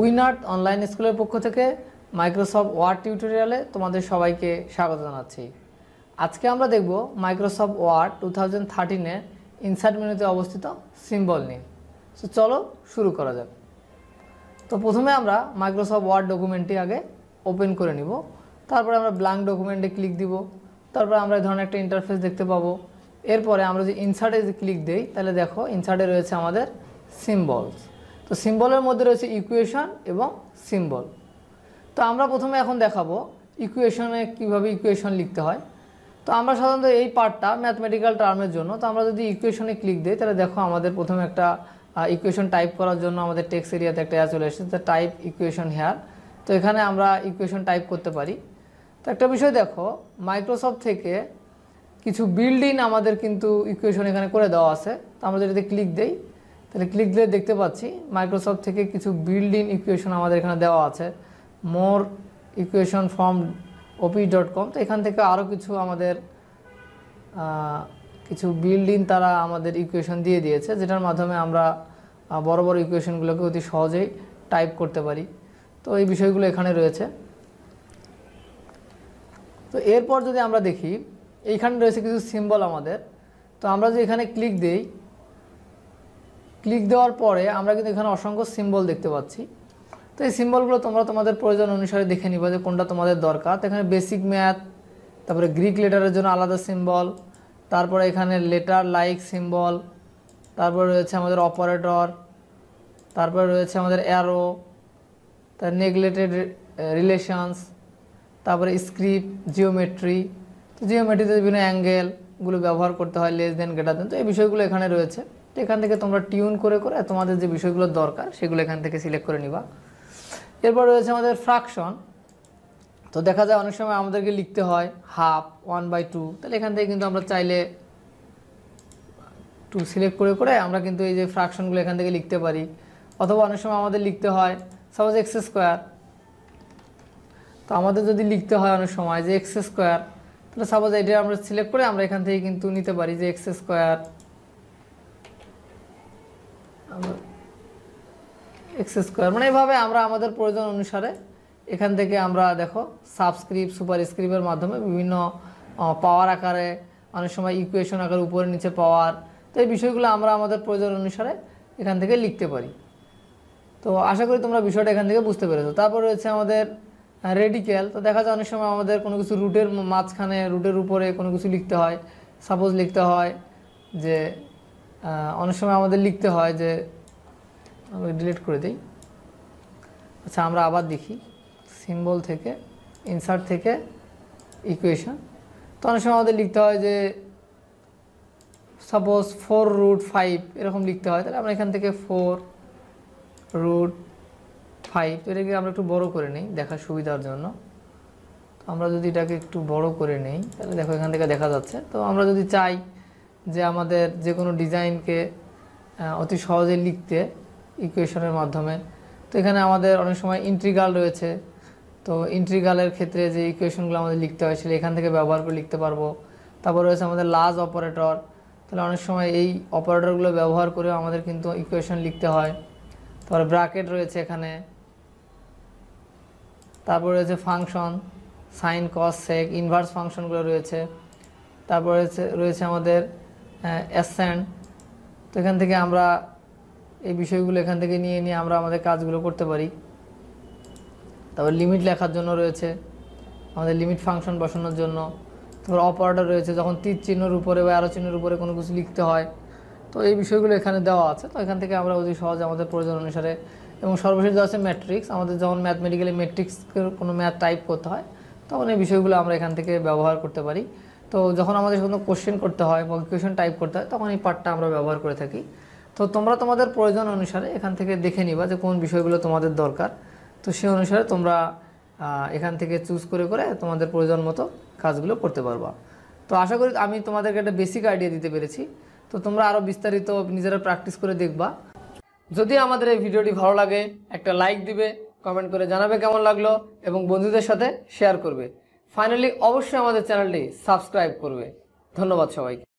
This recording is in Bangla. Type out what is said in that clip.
উইনার্ট অনলাইন স্কুলের পক্ষ থেকে মাইক্রোসফট ওয়ার্ড টিউটোরিয়ালে তোমাদের সবাইকে স্বাগত জানাচ্ছি আজকে আমরা দেখব মাইক্রোসফট ওয়ার্ড টু থাউজেন্ড থার্টিনের ইনসার্ট মেনুতে অবস্থিত সিম্বল নিয়ে সো চলো শুরু করা যাক তো প্রথমে আমরা মাইক্রোসফট ওয়ার্ড ডকুমেন্টটি আগে ওপেন করে নিব তারপরে আমরা ব্ল্যাঙ্ক ডকুমেন্টে ক্লিক দিব তারপর আমরা এই ধরনের একটা ইন্টারফেস দেখতে পাবো এরপরে আমরা যদি ইনসার্টে যদি ক্লিক দিই তাহলে দেখো ইনসার্টে রয়েছে আমাদের সিম্বলস তো সিম্বলের মধ্যে রয়েছে ইকুয়েশন এবং সিম্বল তো আমরা প্রথমে এখন দেখাবো ইকুয়েশনে কিভাবে ইকুয়েশন লিখতে হয় তো আমরা সাধারণত এই পার্টটা ম্যাথমেটিক্যাল টার্মের জন্য তো আমরা যদি ইকুয়েশনে ক্লিক দিই তাহলে দেখো আমাদের প্রথমে একটা ইকুয়েশন টাইপ করার জন্য আমাদের টেক্স এরিয়াতে একটা ইয়া চলে এসেছে টাইপ ইকুয়েশন হেয়ার তো এখানে আমরা ইকুয়েশন টাইপ করতে পারি তো একটা বিষয় দেখো মাইক্রোসফট থেকে কিছু বিল্ডিং আমাদের কিন্তু ইকুয়েশন এখানে করে দেওয়া আছে তো আমরা যদি ক্লিক দেই তাহলে ক্লিক দিলে দেখতে পাচ্ছি মাইক্রোসফট থেকে কিছু বিল্ডিং ইকুয়েশন আমাদের এখানে দেওয়া আছে more equation form OP dot com তো এখান থেকে আরও কিছু আমাদের কিছু বিল্ডিং তারা আমাদের ইকুয়েশন দিয়ে দিয়েছে যেটার মাধ্যমে আমরা বড় বড় ইকুয়েশনগুলোকে অতি সহজেই টাইপ করতে পারি তো এই বিষয়গুলো এখানে রয়েছে তো এরপর যদি আমরা দেখি এইখানে রয়েছে কিছু সিম্বল আমাদের তো আমরা যে এখানে ক্লিক দিই ক্লিক দেওয়ার পরে আমরা কিন্তু এখানে অসংখ্য সিম্বল দেখতে পাচ্ছি তো এই সিম্বলগুলো তোমরা তোমাদের প্রয়োজন অনুসারে দেখে নিবা যে কোনটা তোমাদের দরকার তো এখানে বেসিক ম্যাথ তারপরে গ্রিক লেটারের জন্য আলাদা সিম্বল তারপরে এখানে লেটার লাইক সিম্বল তারপরে রয়েছে আমাদের অপারেটর তারপরে রয়েছে আমাদের অ্যারো তার নেগলেটেড রিলেশনস তারপরে স্ক্রিপ্ট জিওমেট্রি জিওমেট্রিতে বিভিন্ন অ্যাঙ্গেলগুলো ব্যবহার করতে হয় লেস দেন গ্রেটার দেন তো এই বিষয়গুলো এখানে রয়েছে তো এখান থেকে তোমরা টিউন করে করে তোমাদের যে বিষয়গুলো দরকার সেগুলো এখান থেকে সিলেক্ট করে নিবা এরপর রয়েছে আমাদের ফ্রাকশন তো দেখা যায় অনেক সময় আমাদেরকে লিখতে হয় হাফ ওয়ান বাই টু তাহলে এখান থেকে কিন্তু আমরা চাইলে টু সিলেক্ট করে করে আমরা কিন্তু এই যে ফ্রাকশনগুলো এখান থেকে লিখতে পারি অথবা অনেক সময় আমাদের লিখতে হয় সাপোজ এক্স স্কোয়ার তো আমাদের যদি লিখতে হয় অনেক সময় যে এক্স স্কোয়ার তাহলে সাপোজ এটা আমরা সিলেক্ট করে আমরা এখান থেকে কিন্তু নিতে পারি যে এক্স স্কোয়ার এক্স স্কোয়ার মানে এভাবে আমরা আমাদের প্রয়োজন অনুসারে এখান থেকে আমরা দেখো সাবস্ক্রিপ্ট সুপার স্ক্রিপ্টের মাধ্যমে বিভিন্ন পাওয়ার আকারে অনেক সময় ইকুয়েশন আকারে উপরে নিচে পাওয়ার তো এই বিষয়গুলো আমরা আমাদের প্রয়োজন অনুসারে এখান থেকে লিখতে পারি তো আশা করি তোমরা বিষয়টা এখান থেকে বুঝতে পেরেছো তারপর রয়েছে আমাদের রেডিক্যাল তো দেখা যায় অনেক সময় আমাদের কোনো কিছু রুটের মাঝখানে রুটের উপরে কোনো কিছু লিখতে হয় সাপোজ লিখতে হয় যে অনেক সময় আমাদের লিখতে হয় যে আমি ডিলিট করে দিই আচ্ছা আমরা আবার দেখি সিম্বল থেকে ইনসার্ট থেকে ইকুয়েশন তো অনেক সময় আমাদের লিখতে হয় যে সাপোজ ফোর রুট ফাইভ এরকম লিখতে হয় তাহলে আমরা এখান থেকে ফোর রুট ফাইভ তো এটাকে আমরা একটু বড় করে নিই দেখার সুবিধার জন্য তো আমরা যদি এটাকে একটু বড় করে নেই তাহলে দেখো এখান থেকে দেখা যাচ্ছে তো আমরা যদি চাই যে আমাদের যে কোনো ডিজাইনকে অতি সহজে লিখতে ইকুয়েশনের মাধ্যমে তো এখানে আমাদের অনেক সময় ইন্ট্রিগাল রয়েছে তো ইন্ট্রিগালের ক্ষেত্রে যে ইকুয়েশনগুলো আমাদের লিখতে হয় সেটা এখান থেকে ব্যবহার করে লিখতে পারবো তারপর রয়েছে আমাদের লাজ অপারেটর তাহলে অনেক সময় এই অপারেটরগুলো ব্যবহার করেও আমাদের কিন্তু ইকুয়েশন লিখতে হয় তারপর ব্রাকেট রয়েছে এখানে তারপর রয়েছে function sine cos sec inverse ফাংশনগুলো রয়েছে তারপরে রয়েছে আমাদের অ্যাসেন্ট তো এখান থেকে আমরা এই বিষয়গুলো এখান থেকে নিয়ে নিয়ে আমরা আমাদের কাজগুলো করতে পারি তারপর লিমিট লেখার জন্য রয়েছে আমাদের লিমিট ফাংশন বসানোর জন্য তারপর অপারেটার রয়েছে যখন তীর চিহ্নর উপরে বা আরো চিহ্নের উপরে কোনো কিছু লিখতে হয় তো এই বিষয়গুলো এখানে দেওয়া আছে তো এখান থেকে আমরা অতি সহজে আমাদের প্রয়োজন অনুসারে এবং সর্বশেষ দেওয়া আছে ম্যাট্রিক্স আমাদের যখন ম্যাথমেটিক্যালি ম্যাট্রিক্সের কোনো ম্যাথ টাইপ করতে হয় তখন এই বিষয়গুলো আমরা এখান থেকে ব্যবহার করতে পারি তো যখন আমাদের কোনো কোশ্চেন করতে হয় বা কোয়েশন টাইপ করতে হয় তখন এই পার্টটা আমরা ব্যবহার করে থাকি তো তোমরা তোমাদের প্রয়োজন অনুসারে এখান থেকে দেখে নিবা যে কোন বিষয়গুলো তোমাদের দরকার তো সে অনুসারে তোমরা এখান থেকে চুজ করে করে তোমাদের প্রয়োজন মতো কাজগুলো করতে পারবা তো আশা করি আমি তোমাদেরকে একটা বেসিক আইডিয়া দিতে পেরেছি তো তোমরা আরও বিস্তারিত নিজেরা প্র্যাকটিস করে দেখবা যদি আমাদের এই ভিডিওটি ভালো লাগে একটা লাইক দিবে কমেন্ট করে জানাবে কেমন লাগলো এবং বন্ধুদের সাথে শেয়ার করবে ফাইনালি অবশ্যই আমাদের চ্যানেলটি সাবস্ক্রাইব করবে ধন্যবাদ সবাইকে